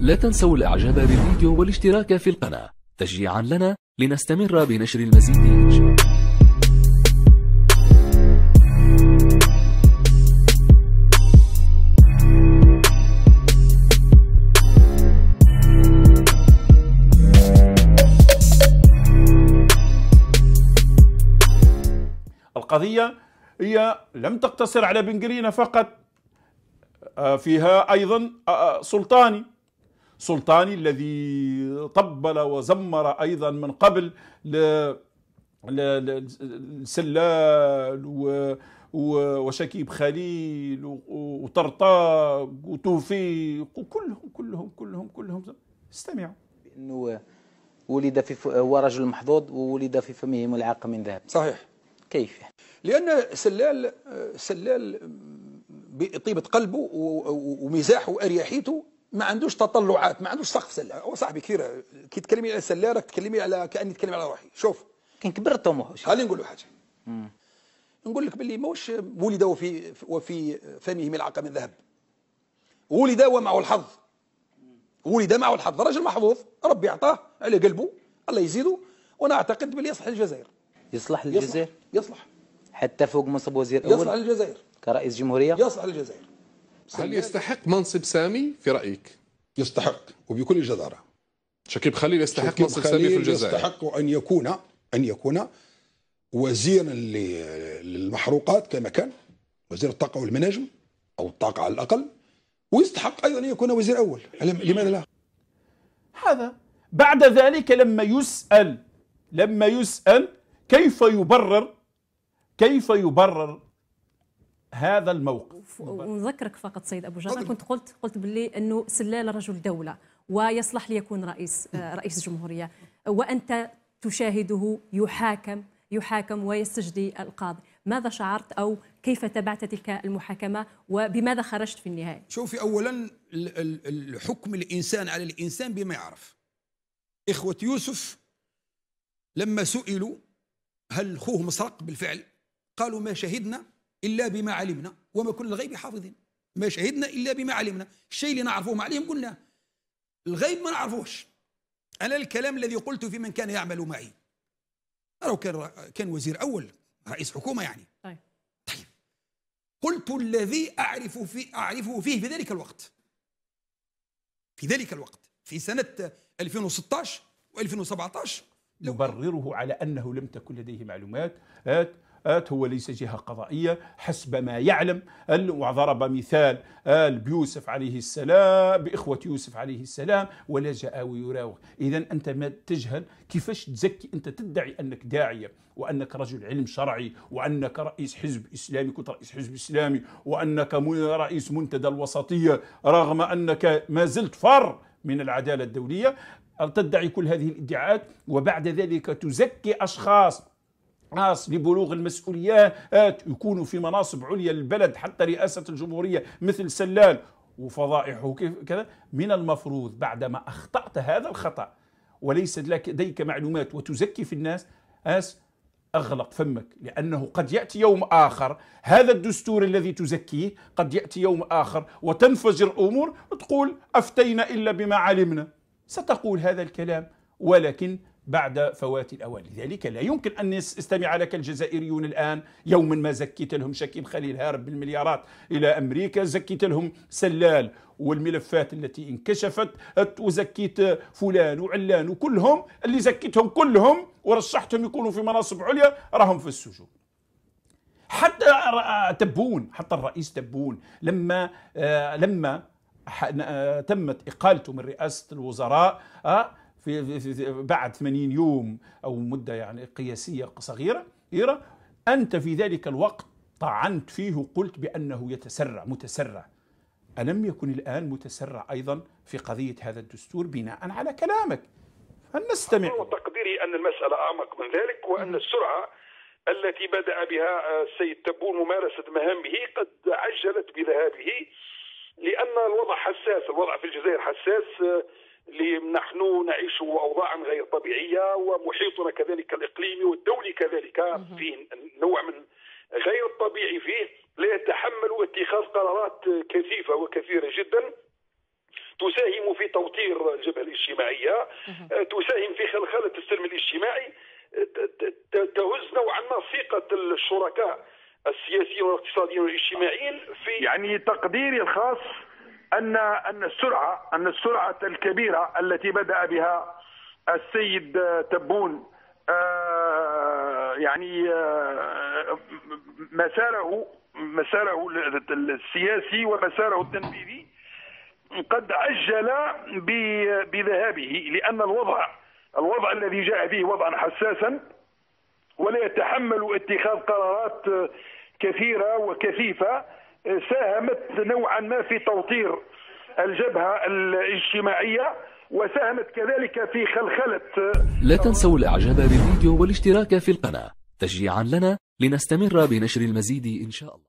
لا تنسوا الاعجاب بالفيديو والاشتراك في القناة تشجيعا لنا لنستمر بنشر المزيد القضية هي لم تقتصر على بنجرينا فقط آه، فيها أيضا آه، آه، سلطاني سلطاني الذي طبل وزمر أيضا من قبل السلال وشكيب خليل وطرطاق وتوفيق وكلهم كلهم كلهم كلهم استمعوا انه ولد في هو رجل محظوظ وولد في فمه ملعقه من ذهب صحيح كيف يعني؟ لان سلال سلال بطيبه قلبه ومزاحه واريحيته ما عندوش تطلعات ما عندوش سقف سلة هو صاحبي كثير كي تكلمي على سلة راك تكلمي على كاني تكلم على روحي شوف كان كبر الطموح هل نقول له حاجه مم. نقول لك باللي ماهوش ولد وفي وفي فمه ملعقه من ذهب ولد ومعه الحظ ولد معه الحظ رجل محظوظ ربي اعطاه على قلبه الله يزيده وانا اعتقد باللي يصلح للجزائر يصلح للجزائر يصلح, يصلح. حتى فوق منصب وزير اول يصلح للجزائر كرئيس جمهوريه يصلح للجزائر هل يستحق منصب سامي في رايك؟ يستحق وبكل جداره شكيب خليل يستحق منصب سامي في الجزائر يستحق ان يكون ان يكون وزيرا للمحروقات كما كان وزير الطاقه والمناجم او الطاقه على الاقل ويستحق ايضا ان يكون وزير اول لماذا لا؟ هذا بعد ذلك لما يسال لما يسال كيف يبرر كيف يبرر هذا الموقف ونذكرك فقط سيد ابو جعفر كنت قلت قلت باللي انه سلال رجل دوله ويصلح ليكون رئيس آه، رئيس جمهوريه وانت تشاهده يحاكم يحاكم ويستجدي القاضي ماذا شعرت او كيف تابعت تلك المحاكمه وبماذا خرجت في النهايه شوفي اولا الحكم الانسان على الانسان بما يعرف اخوه يوسف لما سئلوا هل خوه مسرق بالفعل قالوا ما شهدنا إلا بما علمنا وما كل الغيب حافظين ما شهدنا إلا بما علمنا الشيء اللي نعرفه ما عليهم قلناه الغيب ما نعرفوش أنا الكلام الذي قلته في من كان يعمل معي راهو كان كان وزير أول رئيس حكومة يعني طيب. طيب قلت الذي أعرف في أعرفه فيه في ذلك الوقت في ذلك الوقت في سنة 2016 و2017 يبرره على أنه لم تكن لديه معلومات هو ليس جهة قضائية حسب ما يعلم وضرب مثال آل بيوسف عليه السلام بإخوة يوسف عليه السلام ولجأ ويراوغ إذا أنت ما تجهل كيفاش تزكي أنت تدعي أنك داعية وأنك رجل علم شرعي وأنك رئيس حزب إسلامي كنت رئيس حزب إسلامي وأنك رئيس منتدى الوسطية رغم أنك ما زلت فر من العدالة الدولية تدعي كل هذه الادعاءات وبعد ذلك تزكي أشخاص ناس لبلوغ المسؤوليات آه، يكونوا في مناصب عليا للبلد حتى رئاسة الجمهورية مثل سلال وفضائحه كيف كذا من المفروض بعدما أخطأت هذا الخطأ وليس لديك معلومات وتزكي في الناس أس اغلق فمك لانه قد ياتي يوم اخر هذا الدستور الذي تزكيه قد ياتي يوم اخر وتنفجر امور تقول افتينا الا بما علمنا ستقول هذا الكلام ولكن بعد فوات الأوان لذلك لا يمكن أن يستمع لك الجزائريون الآن يوما ما زكيت لهم شكيب خليل هارب بالمليارات إلى أمريكا زكيت لهم سلال والملفات التي انكشفت وزكيت فلان وعلان وكلهم اللي زكيتهم كلهم ورشحتهم يكونوا في مناصب عليا راهم في السجون حتى تبون حتى الرئيس تبون لما آه، لما آه، تمت اقالته من رئاسه الوزراء آه، في, بعد 80 يوم أو مدة يعني قياسية صغيرة أنت في ذلك الوقت طعنت فيه وقلت بأنه يتسرع متسرع ألم يكن الآن متسرع أيضا في قضية هذا الدستور بناء على كلامك فلنستمع تقديري أن المسألة أعمق من ذلك وأن السرعة التي بدأ بها السيد تبون ممارسة مهامه قد عجلت بذهابه لأن الوضع حساس الوضع في الجزائر حساس نحن نعيش اوضاعا غير طبيعيه ومحيطنا كذلك الاقليمي والدولي كذلك فيه نوع من غير الطبيعي فيه لا يتحمل اتخاذ قرارات كثيفه وكثيره جدا تساهم في توطير الجبهه الاجتماعيه آه، تساهم في خلخله السلم الاجتماعي تهز نوعا ما ثقه الشركاء السياسيين والاقتصاديين والاجتماعيين في يعني تقديري الخاص ان ان السرعه ان السرعه الكبيره التي بدا بها السيد تبون آه، يعني آه، مساره مساره السياسي ومساره التنفيذي قد عجل بذهابه لان الوضع الوضع الذي جاء به وضعا حساسا ولا يتحمل اتخاذ قرارات كثيره وكثيفه ساهمت نوعا ما في توطير الجبهة الاجتماعية وساهمت كذلك في خلخلة لا تنسوا الإعجاب بالفيديو والاشتراك في القناة تشجيعا لنا لنستمر بنشر المزيد إن شاء الله